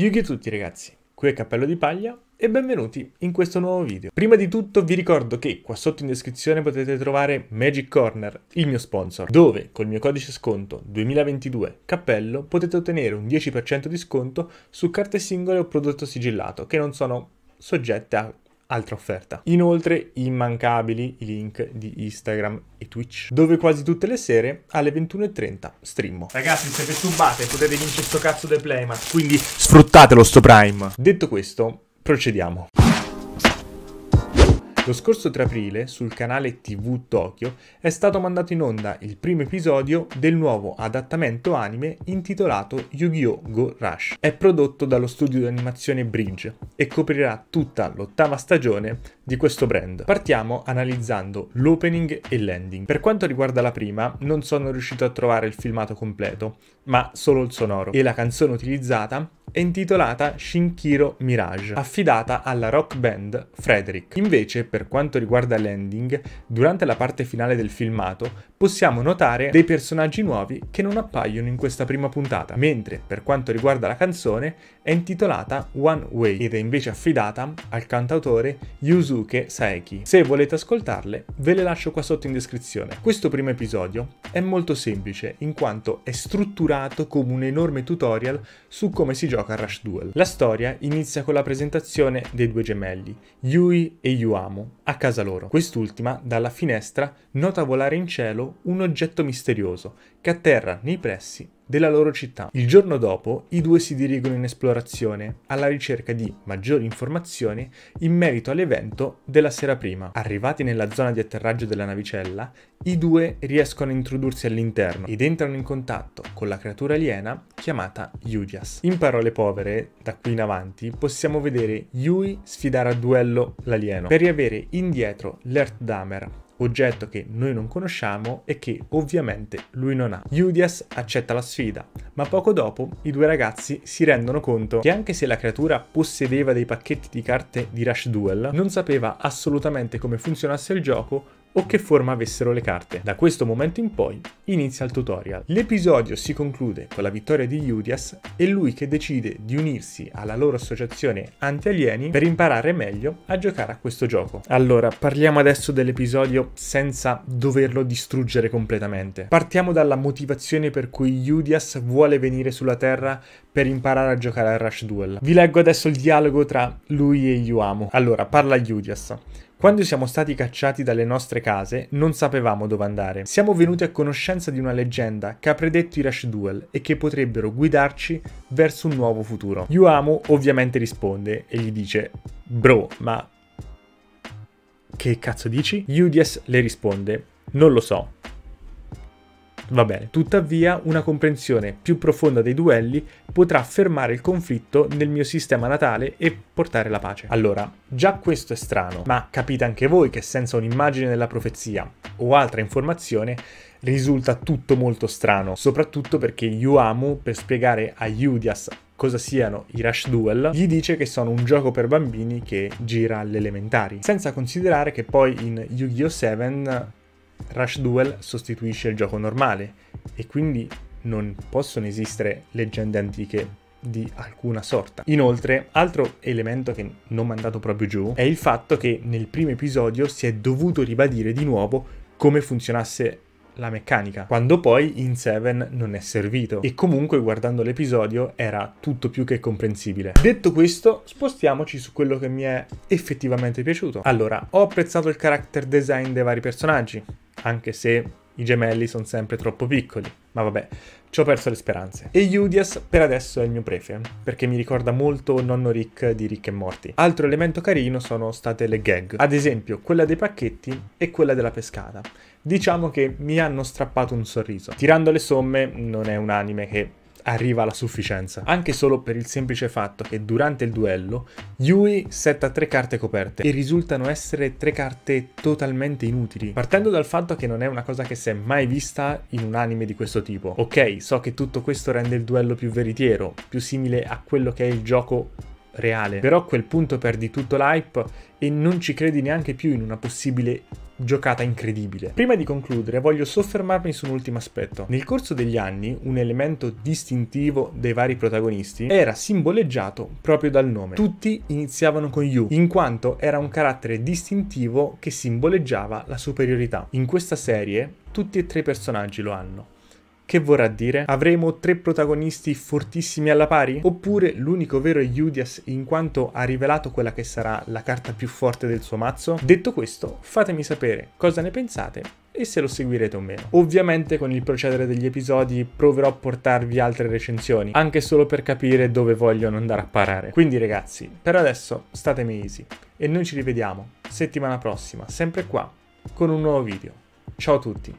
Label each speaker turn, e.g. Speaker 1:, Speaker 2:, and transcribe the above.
Speaker 1: Yugi a tutti ragazzi, qui è Cappello di Paglia e benvenuti in questo nuovo video. Prima di tutto vi ricordo che qua sotto in descrizione potete trovare Magic Corner, il mio sponsor, dove col mio codice sconto 2022 Cappello potete ottenere un 10% di sconto su carte singole o prodotto sigillato che non sono soggette a altra offerta. Inoltre immancabili i link di Instagram e Twitch, dove quasi tutte le sere alle 21.30 streammo. Ragazzi, se vi perturbate potete vincere sto cazzo del Playmat, quindi sfruttatelo sto Prime. Detto questo, procediamo. Lo scorso 3 aprile sul canale TV Tokyo è stato mandato in onda il primo episodio del nuovo adattamento anime intitolato Yu-Gi-Oh! Go Rush. È prodotto dallo studio di animazione Bridge e coprirà tutta l'ottava stagione di questo brand. Partiamo analizzando l'opening e l'ending. Per quanto riguarda la prima, non sono riuscito a trovare il filmato completo, ma solo il sonoro e la canzone utilizzata è intitolata Shinkiro Mirage, affidata alla rock band Frederick. Invece, per quanto riguarda l'ending, durante la parte finale del filmato possiamo notare dei personaggi nuovi che non appaiono in questa prima puntata, mentre per quanto riguarda la canzone è intitolata One Way ed è invece affidata al cantautore Yusuke Saeki. Se volete ascoltarle, ve le lascio qua sotto in descrizione. Questo primo episodio è molto semplice in quanto è strutturato come un enorme tutorial su come si gioca gioca Rush Duel. La storia inizia con la presentazione dei due gemelli, Yui e Yuamo, a casa loro. Quest'ultima, dalla finestra, nota volare in cielo un oggetto misterioso che atterra nei pressi della loro città. Il giorno dopo i due si dirigono in esplorazione alla ricerca di maggiori informazioni in merito all'evento della sera prima. Arrivati nella zona di atterraggio della navicella, i due riescono a introdursi all'interno ed entrano in contatto con la creatura aliena chiamata Yudias. In parole povere, da qui in avanti, possiamo vedere Yui sfidare a duello l'alieno per riavere indietro l'Earth Damer, oggetto che noi non conosciamo e che ovviamente lui non ha. Judias accetta la sfida, ma poco dopo i due ragazzi si rendono conto che anche se la creatura possedeva dei pacchetti di carte di Rush Duel, non sapeva assolutamente come funzionasse il gioco o che forma avessero le carte. Da questo momento in poi inizia il tutorial. L'episodio si conclude con la vittoria di Judias e lui che decide di unirsi alla loro associazione anti-alieni per imparare meglio a giocare a questo gioco. Allora, parliamo adesso dell'episodio senza doverlo distruggere completamente. Partiamo dalla motivazione per cui Judias vuole venire sulla Terra per imparare a giocare a Rush Duel. Vi leggo adesso il dialogo tra lui e Yuamo. Allora, parla Judias. Quando siamo stati cacciati dalle nostre case, non sapevamo dove andare. Siamo venuti a conoscenza di una leggenda che ha predetto i Rush Duel e che potrebbero guidarci verso un nuovo futuro. Yuamo ovviamente risponde e gli dice Bro, ma... Che cazzo dici? Udias le risponde Non lo so, Va bene, tuttavia una comprensione più profonda dei duelli potrà fermare il conflitto nel mio sistema natale e portare la pace. Allora, già questo è strano, ma capite anche voi che senza un'immagine della profezia o altra informazione risulta tutto molto strano, soprattutto perché Yuamu, per spiegare a Yudias cosa siano i Rush Duel, gli dice che sono un gioco per bambini che gira alle elementari, senza considerare che poi in Yu-Gi-Oh! 7 Rush Duel sostituisce il gioco normale e quindi non possono esistere leggende antiche di alcuna sorta. Inoltre, altro elemento che non mi è andato proprio giù è il fatto che nel primo episodio si è dovuto ribadire di nuovo come funzionasse la meccanica, quando poi in Seven non è servito e comunque guardando l'episodio era tutto più che comprensibile. Detto questo, spostiamoci su quello che mi è effettivamente piaciuto. Allora, ho apprezzato il character design dei vari personaggi, anche se i gemelli sono sempre troppo piccoli. Ma vabbè, ci ho perso le speranze. E Judias per adesso è il mio prefe, perché mi ricorda molto nonno Rick di Rick e Morty. Altro elemento carino sono state le gag, ad esempio quella dei pacchetti e quella della pescata. Diciamo che mi hanno strappato un sorriso. Tirando le somme non è un anime che arriva alla sufficienza, anche solo per il semplice fatto che durante il duello Yui setta tre carte coperte e risultano essere tre carte totalmente inutili, partendo dal fatto che non è una cosa che si è mai vista in un anime di questo tipo. Ok, so che tutto questo rende il duello più veritiero, più simile a quello che è il gioco reale, però a quel punto perdi tutto l'hype e non ci credi neanche più in una possibile giocata incredibile. Prima di concludere voglio soffermarmi su un ultimo aspetto. Nel corso degli anni un elemento distintivo dei vari protagonisti era simboleggiato proprio dal nome. Tutti iniziavano con Yu, in quanto era un carattere distintivo che simboleggiava la superiorità. In questa serie tutti e tre i personaggi lo hanno. Che vorrà dire? Avremo tre protagonisti fortissimi alla pari? Oppure l'unico vero è Judias in quanto ha rivelato quella che sarà la carta più forte del suo mazzo? Detto questo, fatemi sapere cosa ne pensate e se lo seguirete o meno. Ovviamente con il procedere degli episodi proverò a portarvi altre recensioni, anche solo per capire dove vogliono andare a parare. Quindi ragazzi, per adesso statemi easy e noi ci rivediamo settimana prossima, sempre qua, con un nuovo video. Ciao a tutti!